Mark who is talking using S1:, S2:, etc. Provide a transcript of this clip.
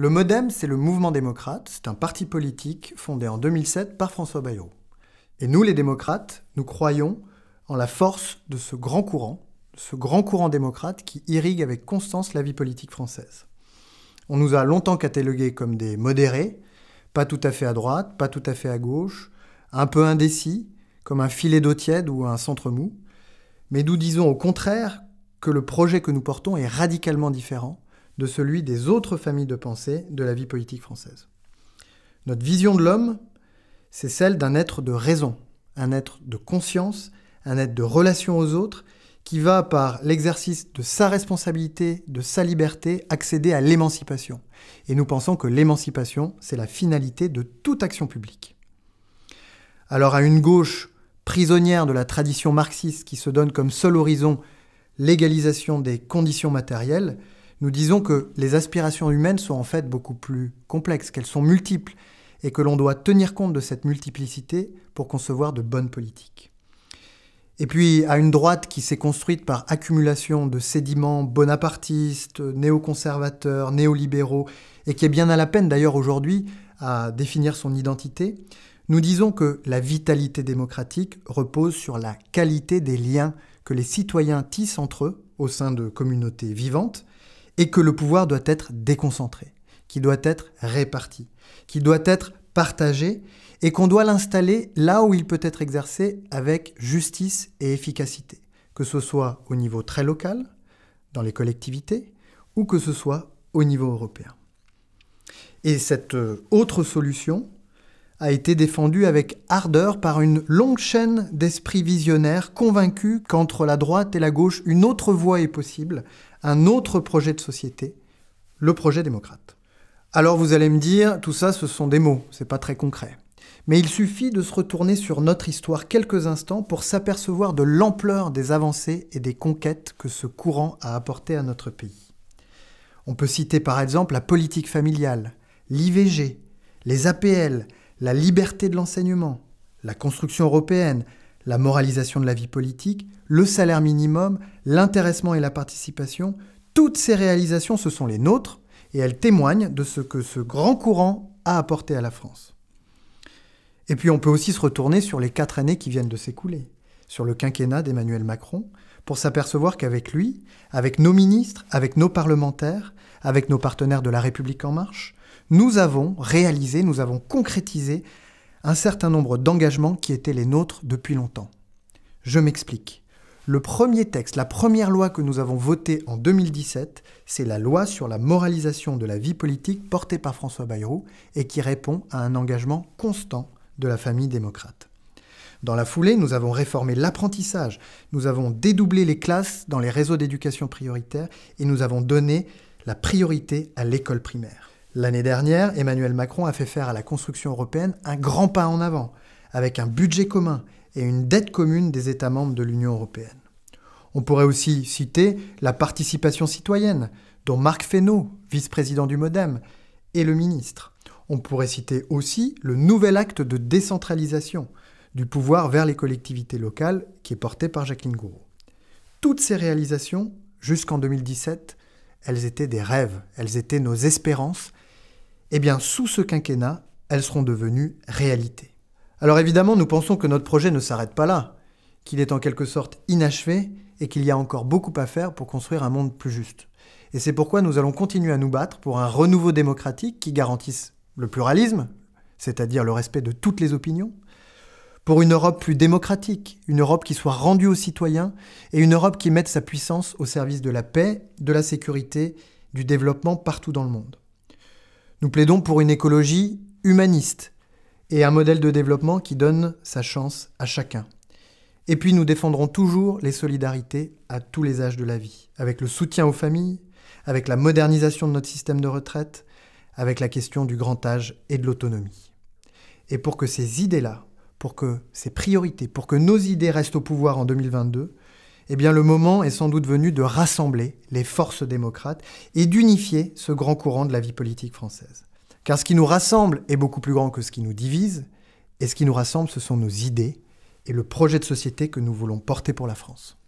S1: Le MoDem, c'est le Mouvement démocrate, c'est un parti politique fondé en 2007 par François Bayrou. Et nous, les démocrates, nous croyons en la force de ce grand courant, ce grand courant démocrate qui irrigue avec constance la vie politique française. On nous a longtemps catalogués comme des modérés, pas tout à fait à droite, pas tout à fait à gauche, un peu indécis, comme un filet d'eau tiède ou un centre mou, mais nous disons au contraire que le projet que nous portons est radicalement différent, de celui des autres familles de pensée de la vie politique française. Notre vision de l'homme, c'est celle d'un être de raison, un être de conscience, un être de relation aux autres, qui va par l'exercice de sa responsabilité, de sa liberté, accéder à l'émancipation. Et nous pensons que l'émancipation, c'est la finalité de toute action publique. Alors à une gauche prisonnière de la tradition marxiste qui se donne comme seul horizon l'égalisation des conditions matérielles, nous disons que les aspirations humaines sont en fait beaucoup plus complexes, qu'elles sont multiples, et que l'on doit tenir compte de cette multiplicité pour concevoir de bonnes politiques. Et puis, à une droite qui s'est construite par accumulation de sédiments bonapartistes, néoconservateurs, néolibéraux, et qui est bien à la peine d'ailleurs aujourd'hui à définir son identité, nous disons que la vitalité démocratique repose sur la qualité des liens que les citoyens tissent entre eux au sein de communautés vivantes, et que le pouvoir doit être déconcentré, qui doit être réparti, qui doit être partagé et qu'on doit l'installer là où il peut être exercé avec justice et efficacité, que ce soit au niveau très local, dans les collectivités, ou que ce soit au niveau européen. Et cette euh, autre solution, a été défendu avec ardeur par une longue chaîne d'esprits visionnaires convaincus qu'entre la droite et la gauche, une autre voie est possible, un autre projet de société, le projet démocrate. Alors vous allez me dire, tout ça ce sont des mots, c'est pas très concret. Mais il suffit de se retourner sur notre histoire quelques instants pour s'apercevoir de l'ampleur des avancées et des conquêtes que ce courant a apportées à notre pays. On peut citer par exemple la politique familiale, l'IVG, les APL, la liberté de l'enseignement, la construction européenne, la moralisation de la vie politique, le salaire minimum, l'intéressement et la participation, toutes ces réalisations, ce sont les nôtres, et elles témoignent de ce que ce grand courant a apporté à la France. Et puis on peut aussi se retourner sur les quatre années qui viennent de s'écouler, sur le quinquennat d'Emmanuel Macron, pour s'apercevoir qu'avec lui, avec nos ministres, avec nos parlementaires, avec nos partenaires de la République en marche, nous avons réalisé, nous avons concrétisé un certain nombre d'engagements qui étaient les nôtres depuis longtemps. Je m'explique. Le premier texte, la première loi que nous avons votée en 2017, c'est la loi sur la moralisation de la vie politique portée par François Bayrou et qui répond à un engagement constant de la famille démocrate. Dans la foulée, nous avons réformé l'apprentissage, nous avons dédoublé les classes dans les réseaux d'éducation prioritaire et nous avons donné la priorité à l'école primaire. L'année dernière, Emmanuel Macron a fait faire à la construction européenne un grand pas en avant, avec un budget commun et une dette commune des États membres de l'Union européenne. On pourrait aussi citer la participation citoyenne, dont Marc Fesneau, vice-président du Modem, est le ministre. On pourrait citer aussi le nouvel acte de décentralisation du pouvoir vers les collectivités locales qui est porté par Jacqueline Gouraud. Toutes ces réalisations, jusqu'en 2017, elles étaient des rêves, elles étaient nos espérances, eh bien, sous ce quinquennat, elles seront devenues réalité. Alors évidemment, nous pensons que notre projet ne s'arrête pas là, qu'il est en quelque sorte inachevé et qu'il y a encore beaucoup à faire pour construire un monde plus juste. Et c'est pourquoi nous allons continuer à nous battre pour un renouveau démocratique qui garantisse le pluralisme, c'est-à-dire le respect de toutes les opinions, pour une Europe plus démocratique, une Europe qui soit rendue aux citoyens et une Europe qui mette sa puissance au service de la paix, de la sécurité, du développement partout dans le monde. Nous plaidons pour une écologie humaniste et un modèle de développement qui donne sa chance à chacun. Et puis nous défendrons toujours les solidarités à tous les âges de la vie, avec le soutien aux familles, avec la modernisation de notre système de retraite, avec la question du grand âge et de l'autonomie. Et pour que ces idées-là, pour que ces priorités, pour que nos idées restent au pouvoir en 2022, eh bien le moment est sans doute venu de rassembler les forces démocrates et d'unifier ce grand courant de la vie politique française. Car ce qui nous rassemble est beaucoup plus grand que ce qui nous divise, et ce qui nous rassemble, ce sont nos idées et le projet de société que nous voulons porter pour la France.